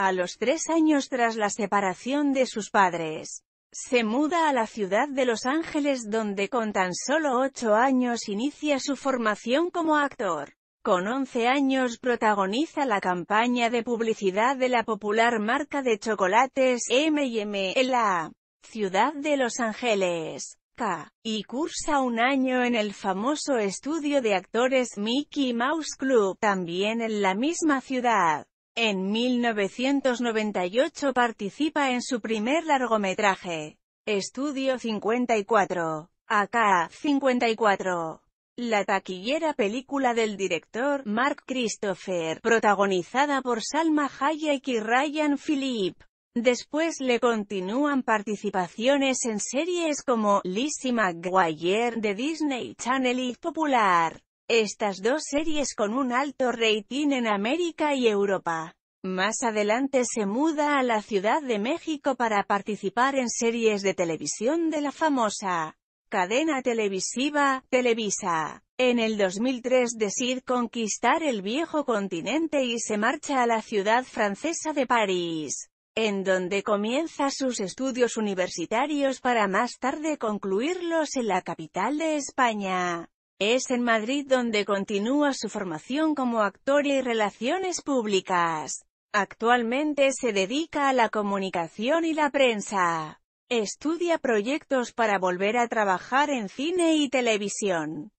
A los tres años tras la separación de sus padres, se muda a la ciudad de Los Ángeles donde con tan solo ocho años inicia su formación como actor. Con once años protagoniza la campaña de publicidad de la popular marca de chocolates M&M en la ciudad de Los Ángeles, K, y cursa un año en el famoso estudio de actores Mickey Mouse Club, también en la misma ciudad. En 1998 participa en su primer largometraje, Estudio 54, AK 54. La taquillera película del director Mark Christopher, protagonizada por Salma Hayek y Ryan Phillip. Después le continúan participaciones en series como Lizzie McGuire de Disney Channel y Popular. Estas dos series con un alto rating en América y Europa. Más adelante se muda a la Ciudad de México para participar en series de televisión de la famosa cadena televisiva, Televisa. En el 2003 decide conquistar el viejo continente y se marcha a la ciudad francesa de París, en donde comienza sus estudios universitarios para más tarde concluirlos en la capital de España. Es en Madrid donde continúa su formación como actor y relaciones públicas. Actualmente se dedica a la comunicación y la prensa. Estudia proyectos para volver a trabajar en cine y televisión.